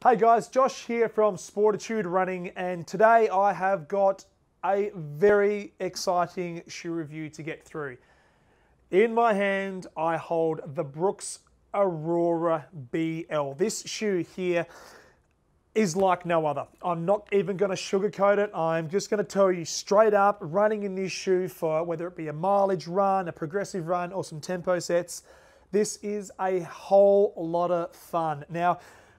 Hey guys, Josh here from Sportitude Running, and today I have got a very exciting shoe review to get through. In my hand, I hold the Brooks Aurora BL. This shoe here is like no other. I'm not even going to sugarcoat it. I'm just going to tell you straight up running in this shoe for whether it be a mileage run, a progressive run, or some tempo sets. This is a whole lot of fun. Now,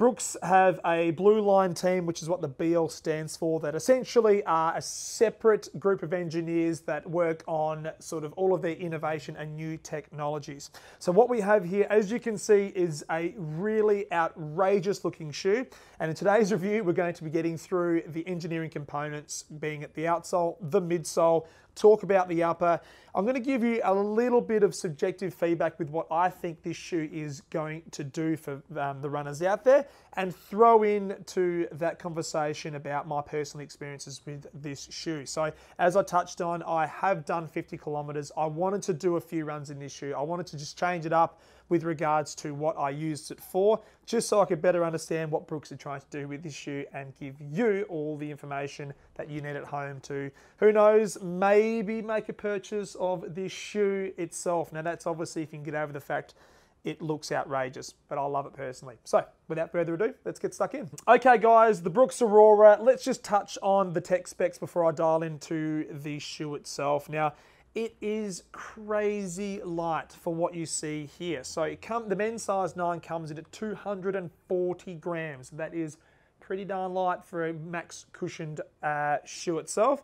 Brooks have a blue line team, which is what the BL stands for, that essentially are a separate group of engineers that work on sort of all of their innovation and new technologies. So, what we have here, as you can see, is a really outrageous looking shoe. And in today's review, we're going to be getting through the engineering components being at the outsole, the midsole, talk about the upper. I'm going to give you a little bit of subjective feedback with what I think this shoe is going to do for um, the runners out there and throw in to that conversation about my personal experiences with this shoe. So as I touched on, I have done 50 kilometers. I wanted to do a few runs in this shoe. I wanted to just change it up with regards to what I used it for, just so I could better understand what Brooks are trying to do with this shoe and give you all the information that you need at home to, who knows, maybe make a purchase of this shoe itself. Now that's obviously if you can get over the fact it looks outrageous, but I love it personally. So, without further ado, let's get stuck in. Okay, guys, the Brooks Aurora. Let's just touch on the tech specs before I dial into the shoe itself. Now, it is crazy light for what you see here. So it come, the men's size 9 comes in at 240 grams. That is pretty darn light for a max cushioned uh, shoe itself.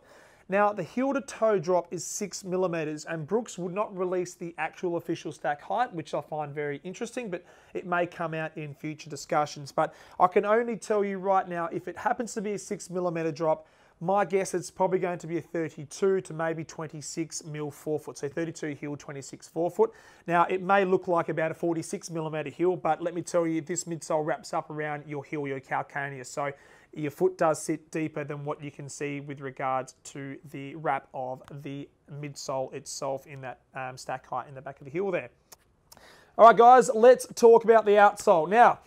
Now, the heel to toe drop is six millimeters, and Brooks would not release the actual official stack height, which I find very interesting, but it may come out in future discussions. But I can only tell you right now, if it happens to be a six millimeter drop, my guess it's probably going to be a 32 to maybe 26 mil forefoot. So 32 heel, 26 forefoot. Now it may look like about a 46 millimeter heel, but let me tell you, this midsole wraps up around your heel, your calcaneus. So your foot does sit deeper than what you can see with regards to the wrap of the midsole itself in that um, stack height in the back of the heel there. All right, guys, let's talk about the outsole. Now,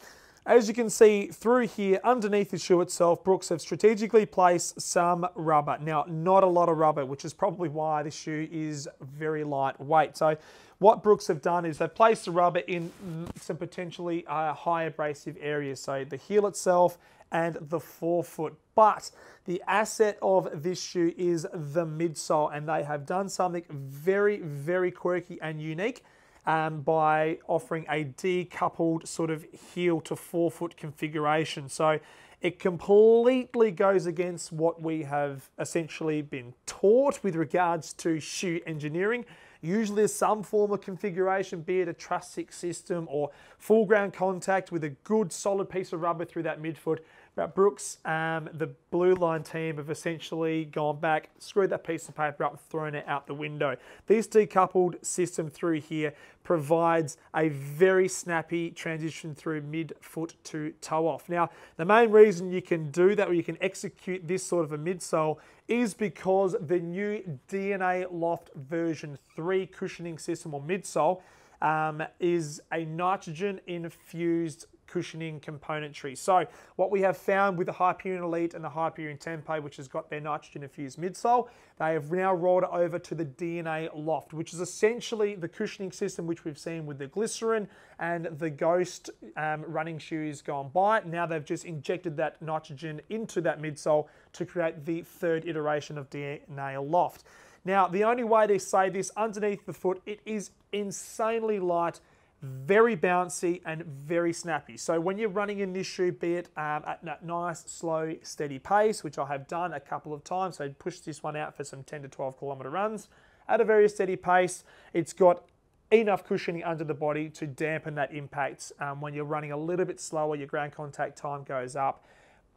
as you can see through here, underneath the shoe itself, Brooks have strategically placed some rubber. Now, not a lot of rubber, which is probably why this shoe is very lightweight. So what Brooks have done is they've placed the rubber in some potentially uh, high abrasive areas. So the heel itself and the forefoot. But the asset of this shoe is the midsole, and they have done something very, very quirky and unique um, by offering a decoupled sort of heel to forefoot configuration. So it completely goes against what we have essentially been taught with regards to shoe engineering. Usually there's some form of configuration, be it a trussic system or full ground contact with a good solid piece of rubber through that midfoot Brooks, um, the blue line team have essentially gone back, screwed that piece of paper up, thrown it out the window. This decoupled system through here provides a very snappy transition through mid-foot to toe-off. Now, the main reason you can do that, or you can execute this sort of a midsole, is because the new DNA Loft version 3 cushioning system or midsole um, is a nitrogen infused cushioning componentry. So what we have found with the Hyperion Elite and the Hyperion Tempe, which has got their nitrogen-infused midsole, they have now rolled it over to the DNA Loft, which is essentially the cushioning system which we've seen with the glycerin and the Ghost um, running shoes gone by. Now they've just injected that nitrogen into that midsole to create the third iteration of DNA Loft. Now, the only way to say this, underneath the foot, it is insanely light very bouncy and very snappy. So when you're running in this shoe, be it um, at that nice, slow, steady pace, which I have done a couple of times, so I pushed this one out for some 10 to 12 kilometer runs at a very steady pace. It's got enough cushioning under the body to dampen that impact. Um, when you're running a little bit slower, your ground contact time goes up.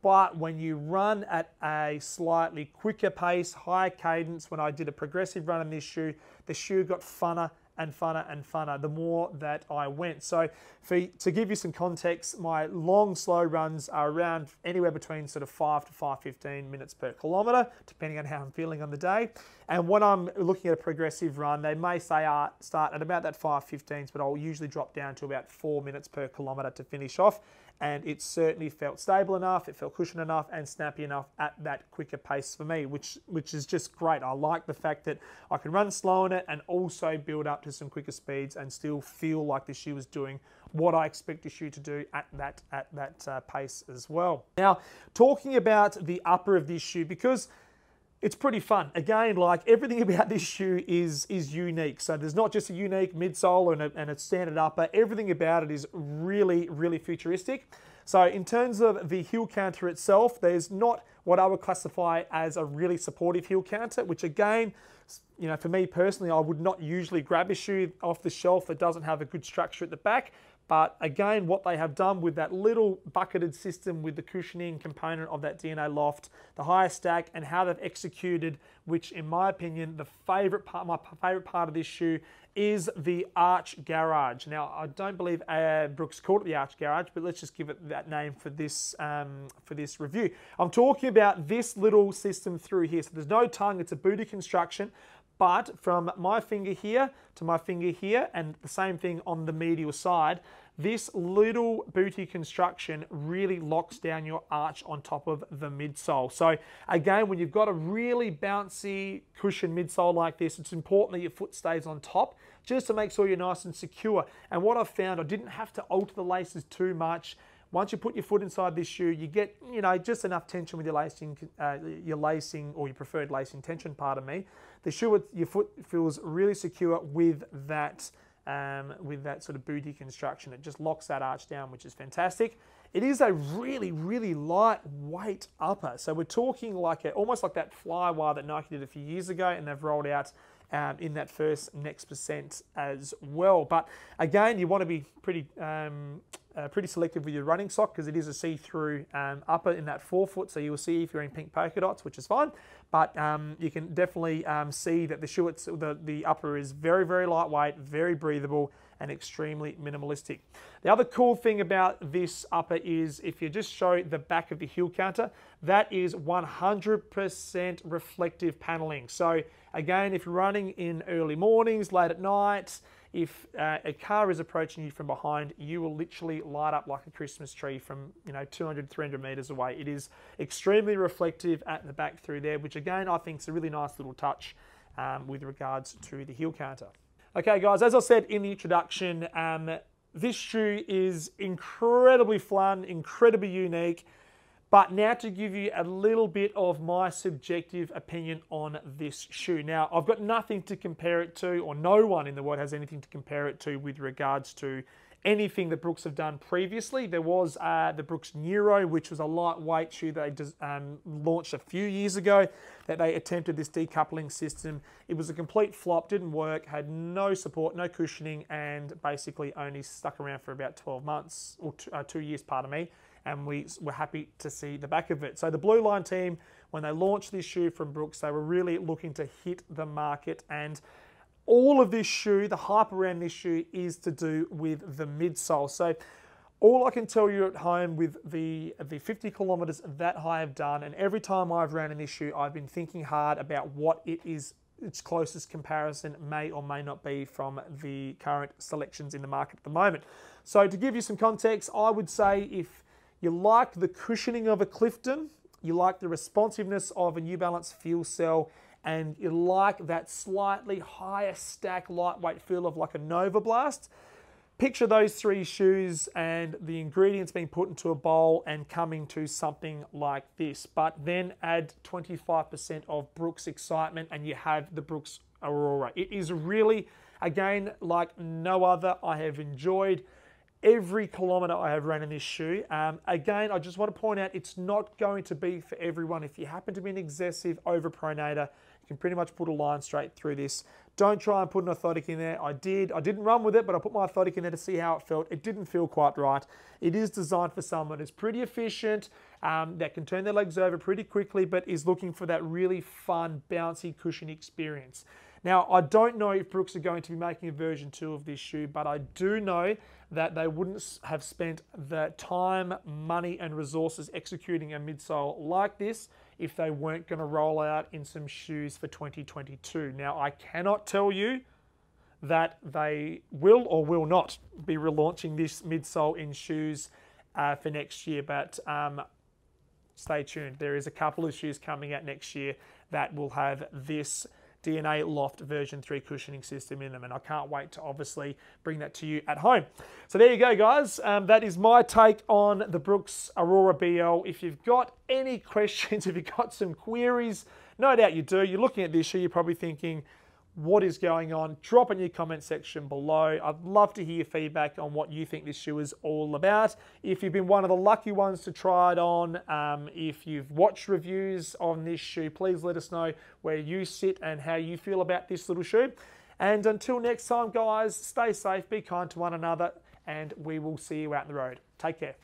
But when you run at a slightly quicker pace, higher cadence, when I did a progressive run in this shoe, the shoe got funner and funner and funner the more that I went. So, for, to give you some context, my long slow runs are around anywhere between sort of five to five fifteen minutes per kilometre, depending on how I'm feeling on the day. And when I'm looking at a progressive run, they may say uh, start at about that five fifteens, but I'll usually drop down to about four minutes per kilometre to finish off and it certainly felt stable enough, it felt cushioned enough and snappy enough at that quicker pace for me, which which is just great. I like the fact that I can run slow in it and also build up to some quicker speeds and still feel like the shoe is doing what I expect the shoe to do at that at that uh, pace as well. Now, talking about the upper of this shoe because it's pretty fun. Again, like everything about this shoe is is unique. So there's not just a unique midsole and a, and a standard upper. Everything about it is really, really futuristic. So in terms of the heel counter itself, there's not what I would classify as a really supportive heel counter, which again, you know, for me personally, I would not usually grab a shoe off the shelf that doesn't have a good structure at the back. But again, what they have done with that little bucketed system with the cushioning component of that DNA loft, the higher stack, and how they've executed, which in my opinion, the favorite part, my favorite part of this shoe is the Arch Garage. Now, I don't believe uh, Brooks called it the Arch Garage, but let's just give it that name for this um, for this review. I'm talking about this little system through here. So there's no tongue; it's a booty construction but from my finger here to my finger here, and the same thing on the medial side, this little booty construction really locks down your arch on top of the midsole. So again, when you've got a really bouncy cushion midsole like this, it's important that your foot stays on top just to make sure you're nice and secure. And what I've found, I didn't have to alter the laces too much. Once you put your foot inside this shoe, you get you know just enough tension with your lacing, uh, your lacing or your preferred lacing tension. Pardon me. The shoe with your foot feels really secure with that um, with that sort of booty construction. It just locks that arch down, which is fantastic. It is a really really lightweight upper. So we're talking like a, almost like that fly wire that Nike did a few years ago, and they've rolled out um, in that first next percent as well. But again, you want to be pretty um, uh, pretty selective with your running sock because it is a see-through um, upper in that forefoot, so you will see if you're in pink polka dots, which is fine. But um, you can definitely um, see that the shoe, the, the upper is very, very lightweight, very breathable, and extremely minimalistic. The other cool thing about this upper is if you just show the back of the heel counter, that is 100% reflective paneling. So again, if you're running in early mornings, late at night, if uh, a car is approaching you from behind, you will literally light up like a Christmas tree from, you know, 200, 300 meters away. It is extremely reflective at the back through there, which again, I think is a really nice little touch um, with regards to the heel counter. Okay, guys, as I said in the introduction, um, this shoe is incredibly fun, incredibly unique. But now to give you a little bit of my subjective opinion on this shoe. Now, I've got nothing to compare it to, or no one in the world has anything to compare it to with regards to anything that Brooks have done previously. There was uh, the Brooks Nero, which was a lightweight shoe they um, launched a few years ago, that they attempted this decoupling system. It was a complete flop, didn't work, had no support, no cushioning, and basically only stuck around for about 12 months, or two, uh, two years, pardon me, and we were happy to see the back of it. So the Blue Line team, when they launched this shoe from Brooks, they were really looking to hit the market and all of this shoe, the hype around this shoe is to do with the midsole. So all I can tell you at home with the, the 50 kilometers that I have done, and every time I've ran in this shoe, I've been thinking hard about what it is its closest comparison may or may not be from the current selections in the market at the moment. So to give you some context, I would say if you like the cushioning of a Clifton, you like the responsiveness of a New Balance fuel cell, and you like that slightly higher stack lightweight feel of like a Nova Blast, picture those three shoes and the ingredients being put into a bowl and coming to something like this. But then add 25% of Brooks Excitement and you have the Brooks Aurora. It is really, again, like no other. I have enjoyed every kilometer I have ran in this shoe. Um, again, I just want to point out it's not going to be for everyone. If you happen to be an excessive overpronator, you can pretty much put a line straight through this. Don't try and put an orthotic in there. I did. I didn't run with it, but I put my orthotic in there to see how it felt. It didn't feel quite right. It is designed for someone who's pretty efficient, um, that can turn their legs over pretty quickly, but is looking for that really fun, bouncy, cushion experience. Now, I don't know if Brooks are going to be making a version 2 of this shoe, but I do know that they wouldn't have spent the time, money, and resources executing a midsole like this if they weren't going to roll out in some shoes for 2022. Now, I cannot tell you that they will or will not be relaunching this midsole in shoes uh, for next year, but um, stay tuned. There is a couple of shoes coming out next year that will have this DNA Loft version 3 cushioning system in them. And I can't wait to obviously bring that to you at home. So there you go, guys. Um, that is my take on the Brooks Aurora BL. If you've got any questions, if you've got some queries, no doubt you do. You're looking at this, so you're probably thinking, what is going on. Drop in your comment section below. I'd love to hear feedback on what you think this shoe is all about. If you've been one of the lucky ones to try it on, um, if you've watched reviews on this shoe, please let us know where you sit and how you feel about this little shoe. And until next time, guys, stay safe, be kind to one another, and we will see you out on the road. Take care.